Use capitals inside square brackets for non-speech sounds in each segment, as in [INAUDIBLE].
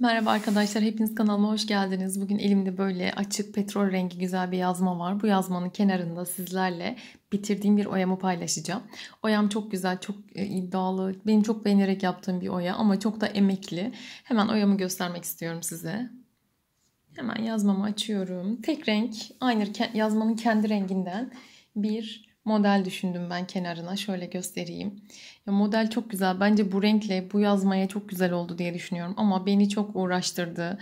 Merhaba arkadaşlar, hepiniz kanalıma hoş geldiniz. Bugün elimde böyle açık petrol rengi güzel bir yazma var. Bu yazmanın kenarında sizlerle bitirdiğim bir oyamı paylaşacağım. Oyam çok güzel, çok e, iddialı, benim çok beğenerek yaptığım bir oya ama çok da emekli. Hemen oyamı göstermek istiyorum size. Hemen yazmamı açıyorum. Tek renk, aynı yazmanın kendi renginden bir model düşündüm ben kenarına. Şöyle göstereyim. Ya model çok güzel. Bence bu renkle bu yazmaya çok güzel oldu diye düşünüyorum. Ama beni çok uğraştırdı.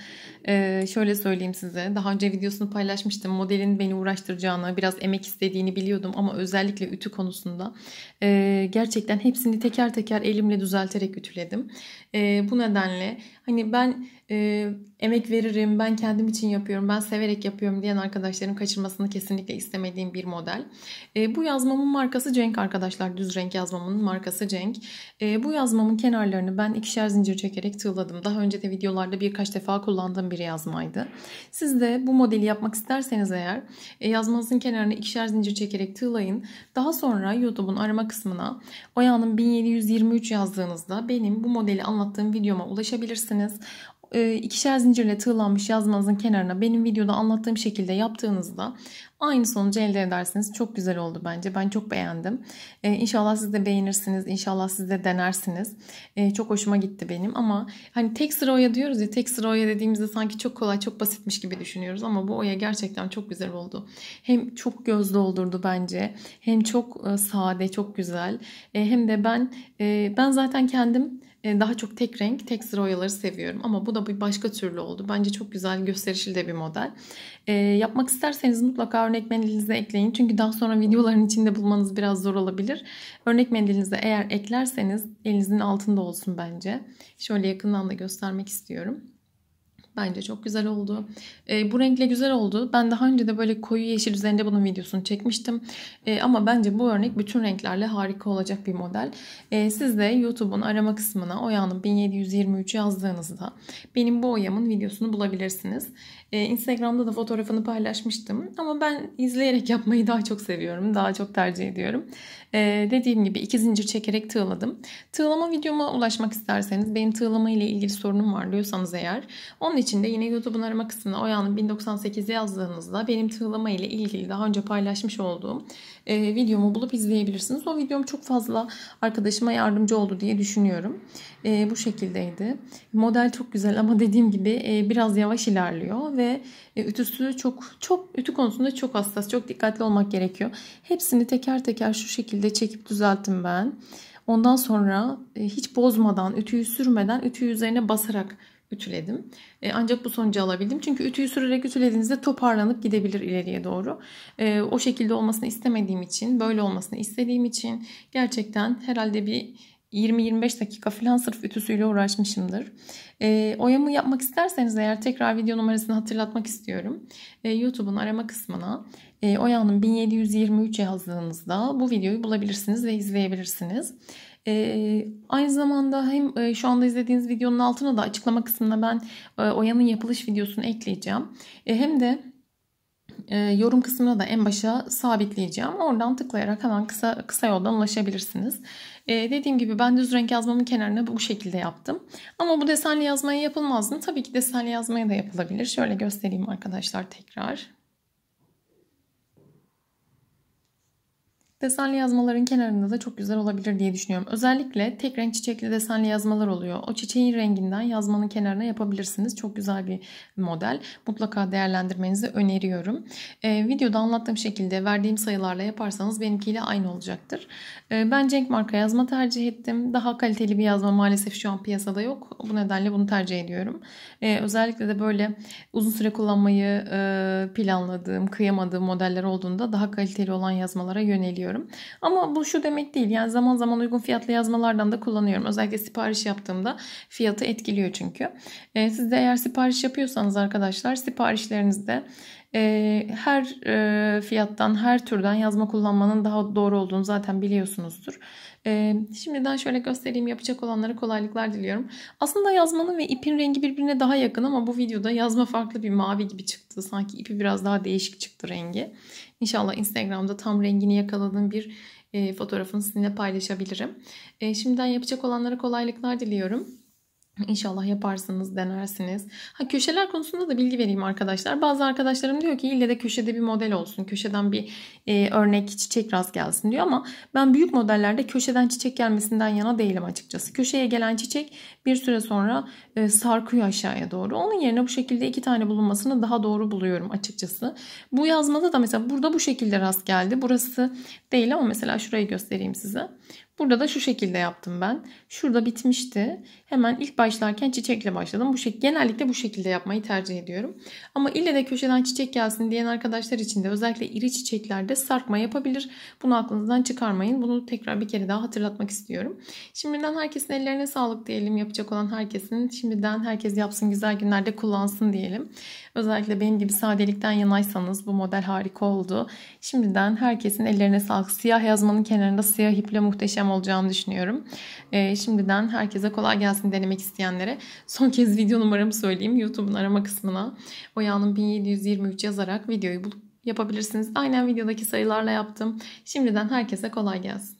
Ee, şöyle söyleyeyim size. Daha önce videosunu paylaşmıştım. Modelin beni uğraştıracağını, biraz emek istediğini biliyordum. Ama özellikle ütü konusunda e, gerçekten hepsini teker teker elimle düzelterek ütüledim. E, bu nedenle hani ben e, emek veririm, ben kendim için yapıyorum, ben severek yapıyorum diyen arkadaşların kaçırmasını kesinlikle istemediğim bir model. E, bu yan yazmamın markası Cenk arkadaşlar. Düz renk yazmamın markası Cenk. E, bu yazmamın kenarlarını ben ikişer zincir çekerek tığladım. Daha önce de videolarda birkaç defa kullandığım bir yazmaydı. Siz de bu modeli yapmak isterseniz eğer e, yazmanızın kenarını ikişer zincir çekerek tığlayın. Daha sonra YouTube'un arama kısmına Oya'nın 1723 yazdığınızda benim bu modeli anlattığım videoma ulaşabilirsiniz. E, ikişer zincirle tığlanmış yazmanızın kenarına benim videoda anlattığım şekilde yaptığınızda aynı sonucu elde edersiniz. Çok güzel oldu bence. Ben çok beğendim. E, inşallah siz de beğenirsiniz. İnşallah siz de denersiniz. E, çok hoşuma gitti benim ama hani tek sıra oya diyoruz ya tek sıra oya dediğimizde sanki çok kolay çok basitmiş gibi düşünüyoruz ama bu oya gerçekten çok güzel oldu. Hem çok göz doldurdu bence. Hem çok sade, çok güzel. hem de ben ben zaten kendim ee, daha çok tek renk, tek sıra oyaları seviyorum. Ama bu da bir başka türlü oldu. Bence çok güzel, gösterişli de bir model. E, yapmak isterseniz mutlaka örnek mendilinizi ekleyin. Çünkü daha sonra videoların içinde bulmanız biraz zor olabilir. Örnek mendilinizi eğer eklerseniz elinizin altında olsun bence. Şöyle yakından da göstermek istiyorum. Bence çok güzel oldu. E, bu renkle güzel oldu. Ben daha önce de böyle koyu yeşil üzerinde bunun videosunu çekmiştim. E, ama bence bu örnek bütün renklerle harika olacak bir model. E, siz de YouTube'un arama kısmına Oya'nın 1723 yazdığınızda benim bu oyamın videosunu bulabilirsiniz. E, Instagram'da da fotoğrafını paylaşmıştım. Ama ben izleyerek [LAUGHS] yapmayı daha çok seviyorum. Daha çok tercih ediyorum. E, dediğim gibi iki zincir çekerek tığladım. Tığlama videoma ulaşmak isterseniz benim tığlama ile ilgili sorunum var diyorsanız eğer onun için için de yine YouTube'un arama kısmına Oya'nın 1098 yazdığınızda benim tığlama ile ilgili daha önce paylaşmış olduğum e, videomu bulup izleyebilirsiniz. O videom çok fazla arkadaşıma yardımcı oldu diye düşünüyorum. E, bu şekildeydi. Model çok güzel ama dediğim gibi e, biraz yavaş ilerliyor ve e, ütüsü çok çok ütü konusunda çok hassas. Çok dikkatli olmak gerekiyor. Hepsini teker teker şu şekilde çekip düzelttim ben. Ondan sonra e, hiç bozmadan, ütüyü sürmeden, ütüyü üzerine basarak ütüledim. E, ancak bu sonucu alabildim. Çünkü ütüyü sürerek ütülediğinizde toparlanıp gidebilir ileriye doğru. E, o şekilde olmasını istemediğim için, böyle olmasını istediğim için gerçekten herhalde bir 20-25 dakika falan sırf ütüsüyle uğraşmışımdır. E, oyamı yapmak isterseniz eğer tekrar video numarasını hatırlatmak istiyorum. E, YouTube'un arama kısmına e, oyanın 1723 yazdığınızda bu videoyu bulabilirsiniz ve izleyebilirsiniz. E, aynı zamanda hem e, şu anda izlediğiniz videonun altına da açıklama kısmına ben e, Oya'nın yapılış videosunu ekleyeceğim. E, hem de e, yorum kısmına da en başa sabitleyeceğim. Oradan tıklayarak hemen kısa kısa yoldan ulaşabilirsiniz. E, dediğim gibi ben düz renk yazmamın kenarına bu şekilde yaptım. Ama bu desenli yazmaya yapılmaz mı? Tabii ki desenli yazmaya da yapılabilir. Şöyle göstereyim arkadaşlar tekrar. Desenli yazmaların kenarında da çok güzel olabilir diye düşünüyorum. Özellikle tek renk çiçekli desenli yazmalar oluyor. O çiçeğin renginden yazmanın kenarına yapabilirsiniz. Çok güzel bir model. Mutlaka değerlendirmenizi öneriyorum. Ee, videoda anlattığım şekilde verdiğim sayılarla yaparsanız benimkiyle aynı olacaktır. Ee, ben Cenk marka yazma tercih ettim. Daha kaliteli bir yazma maalesef şu an piyasada yok. Bu nedenle bunu tercih ediyorum. Ee, özellikle de böyle uzun süre kullanmayı e, planladığım, kıyamadığım modeller olduğunda daha kaliteli olan yazmalara yöneliyorum ediyorum. Ama bu şu demek değil. Yani zaman zaman uygun fiyatlı yazmalardan da kullanıyorum. Özellikle sipariş yaptığımda fiyatı etkiliyor çünkü. E, siz de eğer sipariş yapıyorsanız arkadaşlar siparişlerinizde e, her e, fiyattan, her türden yazma kullanmanın daha doğru olduğunu zaten biliyorsunuzdur. Ee, şimdiden şöyle göstereyim yapacak olanlara kolaylıklar diliyorum. Aslında yazmanın ve ipin rengi birbirine daha yakın ama bu videoda yazma farklı bir mavi gibi çıktı. Sanki ipi biraz daha değişik çıktı rengi. İnşallah Instagram'da tam rengini yakaladığım bir e, fotoğrafını sizinle paylaşabilirim. E, şimdiden yapacak olanlara kolaylıklar diliyorum. İnşallah yaparsınız, denersiniz. Ha köşeler konusunda da bilgi vereyim arkadaşlar. Bazı arkadaşlarım diyor ki ille de köşede bir model olsun. Köşeden bir e, örnek çiçek rast gelsin diyor ama ben büyük modellerde köşeden çiçek gelmesinden yana değilim açıkçası. Köşeye gelen çiçek bir süre sonra e, sarkıyor aşağıya doğru. Onun yerine bu şekilde iki tane bulunmasını daha doğru buluyorum açıkçası. Bu yazmada da mesela burada bu şekilde rast geldi. Burası değil ama mesela şurayı göstereyim size. Burada da şu şekilde yaptım ben. Şurada bitmişti. Hemen ilk başlarken çiçekle başladım. Bu şekilde genellikle bu şekilde yapmayı tercih ediyorum. Ama ille de köşeden çiçek gelsin diyen arkadaşlar için de özellikle iri çiçeklerde sarkma yapabilir. Bunu aklınızdan çıkarmayın. Bunu tekrar bir kere daha hatırlatmak istiyorum. Şimdiden herkesin ellerine sağlık diyelim. Yapacak olan herkesin şimdiden herkes yapsın güzel günlerde kullansın diyelim. Özellikle benim gibi sadelikten yanaysanız bu model harika oldu. Şimdiden herkesin ellerine sağlık. Siyah yazmanın kenarında siyah iple muhteşem muhteşem olacağını düşünüyorum. E, şimdiden herkese kolay gelsin denemek isteyenlere. Son kez video numaramı söyleyeyim. YouTube'un arama kısmına Oya'nın 1723 yazarak videoyu bulup yapabilirsiniz. Aynen videodaki sayılarla yaptım. Şimdiden herkese kolay gelsin.